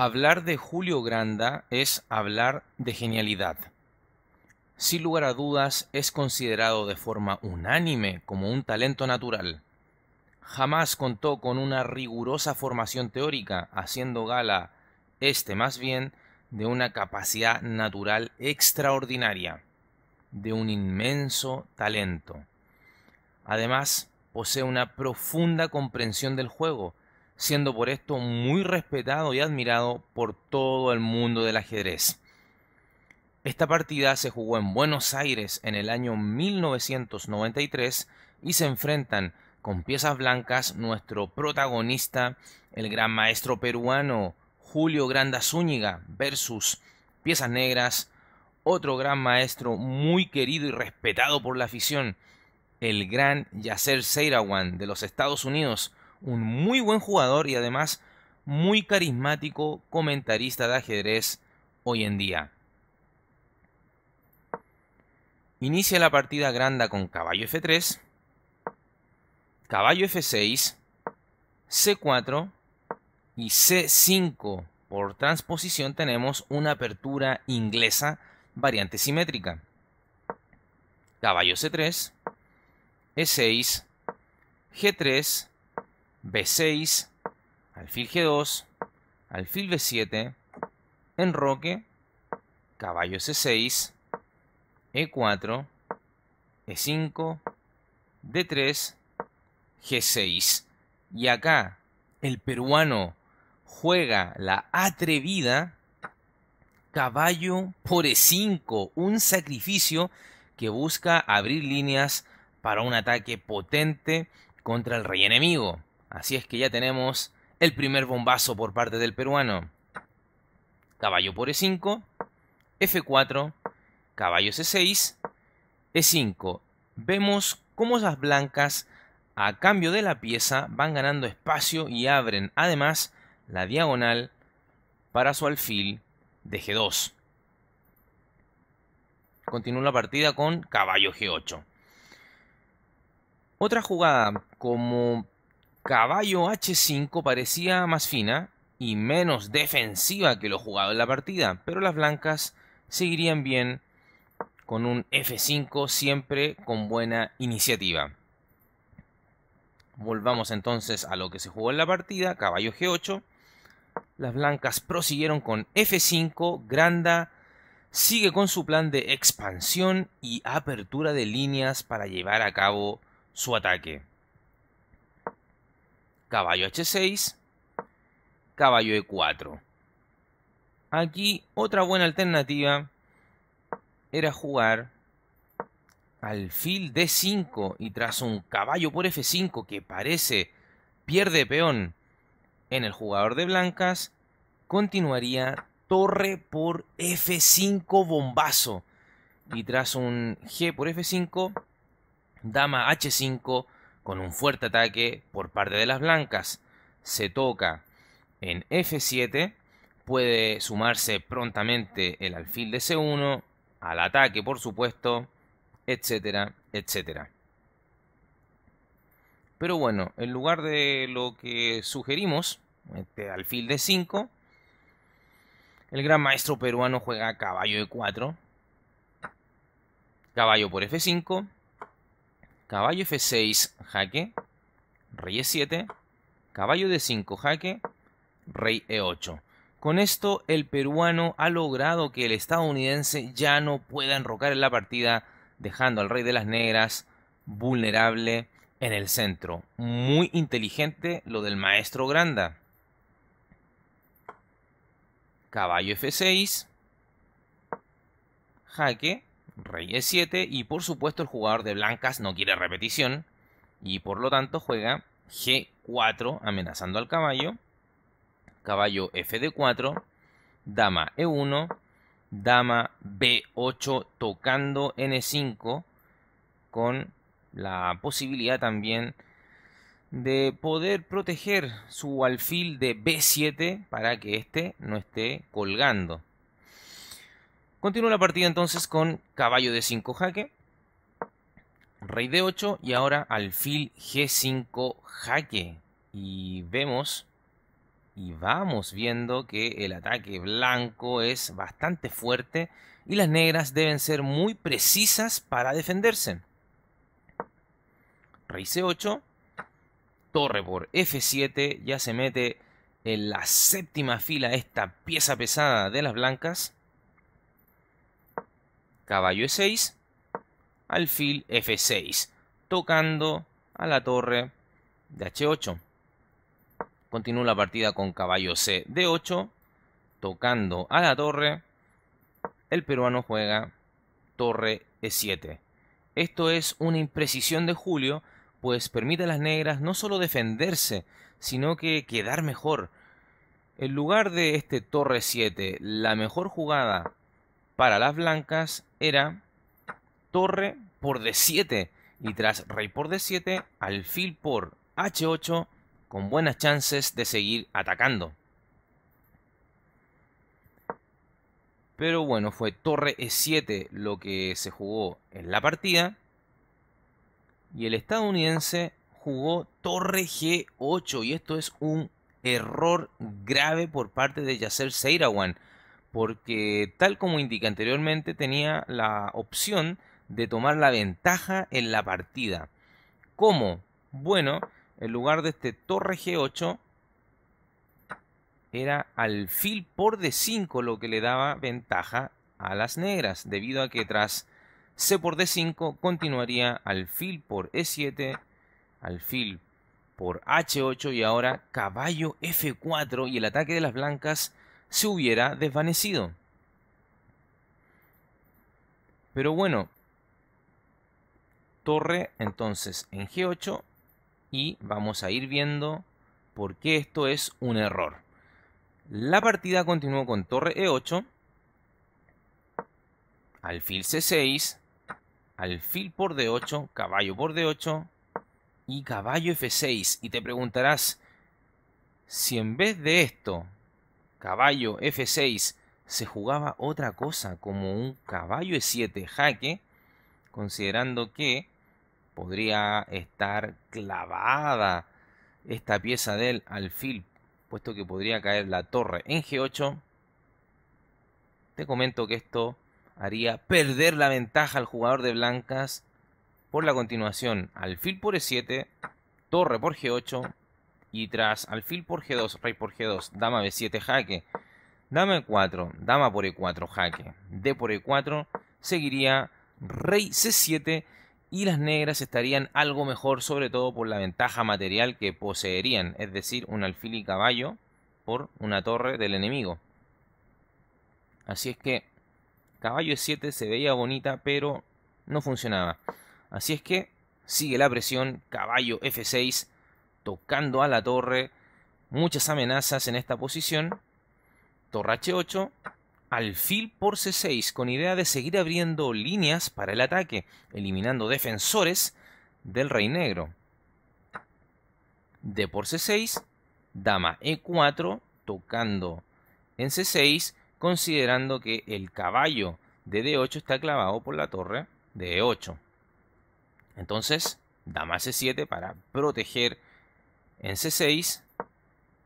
Hablar de Julio Granda es hablar de genialidad. Sin lugar a dudas, es considerado de forma unánime como un talento natural. Jamás contó con una rigurosa formación teórica, haciendo gala, este más bien, de una capacidad natural extraordinaria, de un inmenso talento. Además, posee una profunda comprensión del juego, siendo por esto muy respetado y admirado por todo el mundo del ajedrez. Esta partida se jugó en Buenos Aires en el año 1993 y se enfrentan con piezas blancas nuestro protagonista, el gran maestro peruano Julio Granda Zúñiga, versus piezas negras, otro gran maestro muy querido y respetado por la afición, el gran Yasser Seirawan de los Estados Unidos, un muy buen jugador y además muy carismático comentarista de ajedrez hoy en día. Inicia la partida Granda con caballo F3, caballo F6, C4 y C5. Por transposición tenemos una apertura inglesa variante simétrica. Caballo C3, E6, G3, B6, alfil G2, alfil B7, enroque, caballo C6, E4, E5, D3, G6. Y acá el peruano juega la atrevida caballo por E5, un sacrificio que busca abrir líneas para un ataque potente contra el rey enemigo. Así es que ya tenemos el primer bombazo por parte del peruano. Caballo por E5, F4, caballo C6, E5. Vemos cómo las blancas, a cambio de la pieza, van ganando espacio y abren además la diagonal para su alfil de G2. Continúa la partida con caballo G8. Otra jugada como caballo H5 parecía más fina y menos defensiva que lo jugado en la partida, pero las blancas seguirían bien con un F5 siempre con buena iniciativa. Volvamos entonces a lo que se jugó en la partida, caballo G8. Las blancas prosiguieron con F5, Granda sigue con su plan de expansión y apertura de líneas para llevar a cabo su ataque caballo h6, caballo e4. Aquí otra buena alternativa era jugar alfil d5 y tras un caballo por f5 que parece pierde peón en el jugador de blancas, continuaría torre por f5 bombazo y tras un g por f5, dama h5 con un fuerte ataque por parte de las blancas, se toca en F7, puede sumarse prontamente el alfil de C1, al ataque por supuesto, etcétera, etcétera. Pero bueno, en lugar de lo que sugerimos, este alfil de 5, el gran maestro peruano juega caballo de 4, caballo por F5, caballo f6, jaque, rey e7, caballo d5, jaque, rey e8. Con esto el peruano ha logrado que el estadounidense ya no pueda enrocar en la partida, dejando al rey de las negras vulnerable en el centro. Muy inteligente lo del maestro Granda. Caballo f6. Jaque rey e7 y por supuesto el jugador de blancas no quiere repetición y por lo tanto juega g4 amenazando al caballo, caballo fd4, dama e1, dama b8 tocando n5 con la posibilidad también de poder proteger su alfil de b7 para que este no esté colgando. Continúa la partida entonces con caballo de 5 jaque, rey de 8 y ahora alfil g5 jaque. Y vemos y vamos viendo que el ataque blanco es bastante fuerte y las negras deben ser muy precisas para defenderse. Rey c8, torre por f7, ya se mete en la séptima fila esta pieza pesada de las blancas caballo E6, alfil F6, tocando a la torre de H8. Continúa la partida con caballo C D8, tocando a la torre. El peruano juega torre E7. Esto es una imprecisión de Julio, pues permite a las negras no solo defenderse, sino que quedar mejor. En lugar de este torre 7, la mejor jugada para las blancas era torre por d7 y tras rey por d7 alfil por h8 con buenas chances de seguir atacando. Pero bueno, fue torre e7 lo que se jugó en la partida. Y el estadounidense jugó torre g8 y esto es un error grave por parte de Yasser Seirawan porque tal como indica anteriormente tenía la opción de tomar la ventaja en la partida. ¿Cómo? Bueno, en lugar de este torre G8 era alfil por D5 lo que le daba ventaja a las negras, debido a que tras C por D5 continuaría alfil por E7, alfil por H8 y ahora caballo F4 y el ataque de las blancas se hubiera desvanecido. Pero bueno, torre entonces en G8 y vamos a ir viendo por qué esto es un error. La partida continuó con torre E8, alfil C6, alfil por D8, caballo por D8 y caballo F6. Y te preguntarás si en vez de esto caballo F6 se jugaba otra cosa como un caballo E7 jaque, considerando que podría estar clavada esta pieza del alfil, puesto que podría caer la torre en G8. Te comento que esto haría perder la ventaja al jugador de blancas por la continuación alfil por E7, torre por G8 y tras alfil por G2, rey por G2, dama B7 jaque, dama E4, dama por E4 jaque, D por E4, seguiría rey C7 y las negras estarían algo mejor, sobre todo por la ventaja material que poseerían, es decir, un alfil y caballo por una torre del enemigo. Así es que caballo E7 se veía bonita, pero no funcionaba. Así es que sigue la presión, caballo F6, tocando a la torre. Muchas amenazas en esta posición. Torre H8. Alfil por C6 con idea de seguir abriendo líneas para el ataque, eliminando defensores del rey negro. D por C6, dama E4, tocando en C6, considerando que el caballo de D8 está clavado por la torre de E8. Entonces, dama C7 para proteger en C6,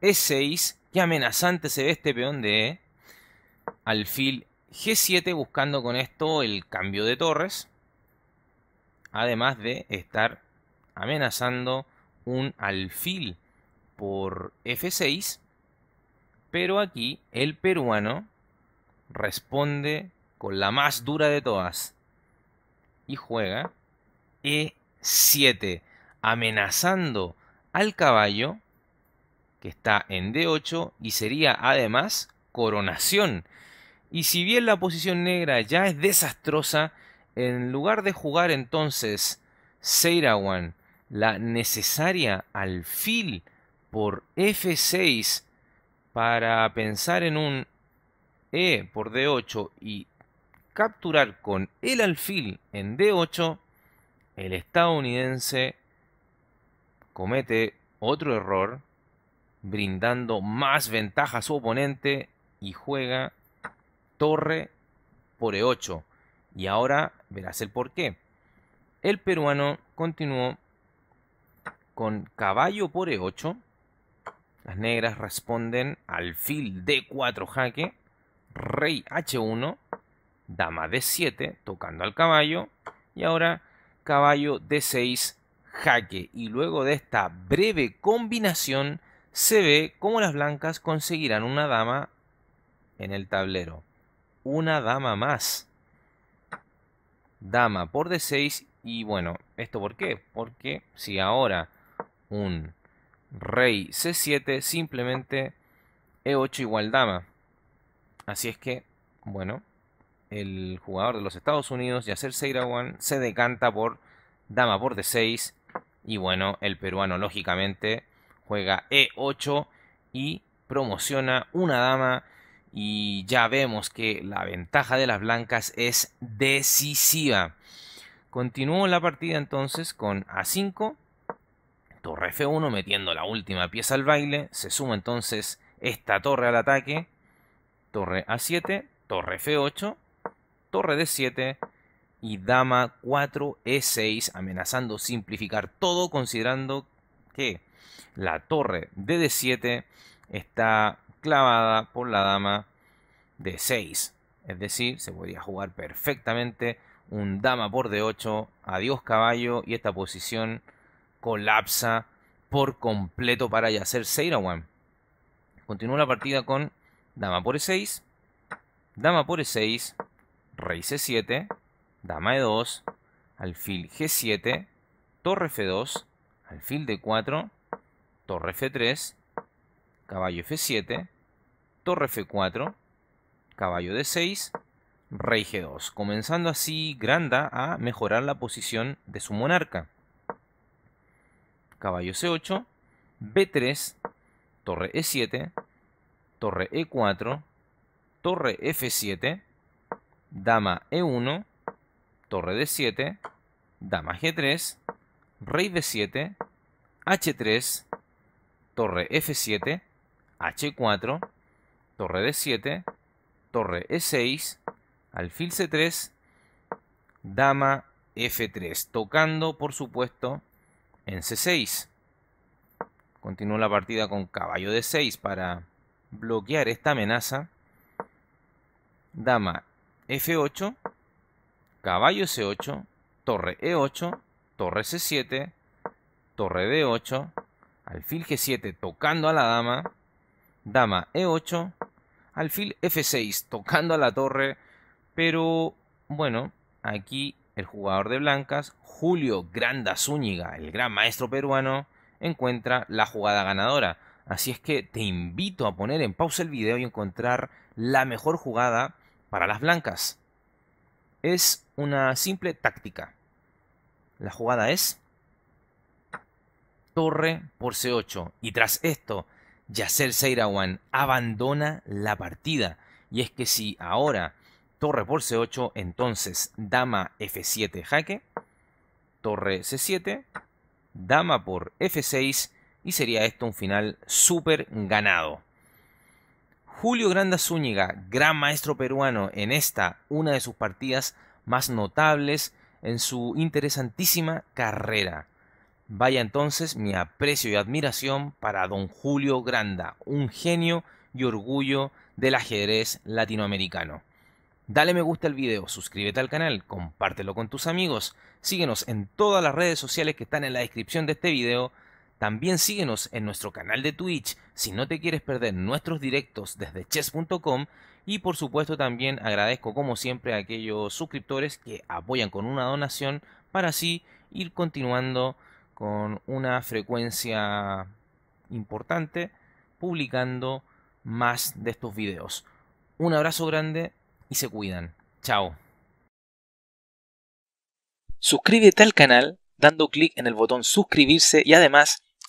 E6, qué amenazante se ve este peón de E, alfil G7 buscando con esto el cambio de torres, además de estar amenazando un alfil por F6, pero aquí el peruano responde con la más dura de todas y juega E7, amenazando al caballo, que está en D8, y sería además coronación. Y si bien la posición negra ya es desastrosa, en lugar de jugar entonces Seirawan la necesaria alfil por F6 para pensar en un E por D8 y capturar con el alfil en D8, el estadounidense comete otro error, brindando más ventaja a su oponente y juega torre por E8. Y ahora verás el porqué. El peruano continuó con caballo por E8. Las negras responden alfil D4 jaque, rey H1, dama D7 tocando al caballo y ahora caballo D6 jaque y luego de esta breve combinación se ve cómo las blancas conseguirán una dama en el tablero. Una dama más. Dama por D6 y bueno, ¿esto por qué? Porque si ahora un rey C7 simplemente E8 igual dama. Así es que, bueno, el jugador de los Estados Unidos, Yasser Seirawan, se decanta por dama por D6 y bueno, el peruano lógicamente juega E8 y promociona una dama. Y ya vemos que la ventaja de las blancas es decisiva. Continuó la partida entonces con A5, torre F1 metiendo la última pieza al baile. Se suma entonces esta torre al ataque. Torre A7, torre F8, torre D7, y dama 4 e6 amenazando simplificar todo considerando que la torre de d7 está clavada por la dama de 6 es decir se podría jugar perfectamente un dama por d8 adiós caballo y esta posición colapsa por completo para yacer Seirawan continúa la partida con dama por e6 dama por e6 rey c7 dama e2, alfil g7, torre f2, alfil d4, torre f3, caballo f7, torre f4, caballo d6, rey g2, comenzando así Granda a mejorar la posición de su monarca. Caballo c8, b3, torre e7, torre e4, torre f7, dama e1, torre d 7, e dama g3, rey d 7, h3, torre f7, h4, torre d 7, torre e6, alfil c3, dama f3, tocando por supuesto en c6. Continúa la partida con caballo de 6 para bloquear esta amenaza. Dama f8, caballo C8, torre E8, torre C7, torre D8, alfil G7 tocando a la dama, dama E8, alfil F6 tocando a la torre, pero bueno, aquí el jugador de blancas, Julio Granda Zúñiga, el gran maestro peruano, encuentra la jugada ganadora. Así es que te invito a poner en pausa el video y encontrar la mejor jugada para las blancas es una simple táctica. La jugada es torre por C8 y tras esto Yasser Seirawan abandona la partida y es que si ahora torre por C8 entonces dama F7 jaque, torre C7, dama por F6 y sería esto un final súper ganado. Julio Granda Zúñiga, gran maestro peruano, en esta, una de sus partidas más notables en su interesantísima carrera. Vaya entonces mi aprecio y admiración para don Julio Granda, un genio y orgullo del ajedrez latinoamericano. Dale me gusta al video, suscríbete al canal, compártelo con tus amigos, síguenos en todas las redes sociales que están en la descripción de este video también síguenos en nuestro canal de Twitch si no te quieres perder nuestros directos desde chess.com y por supuesto también agradezco como siempre a aquellos suscriptores que apoyan con una donación para así ir continuando con una frecuencia importante publicando más de estos videos. Un abrazo grande y se cuidan. Chao. Suscríbete al canal dando clic en el botón suscribirse y además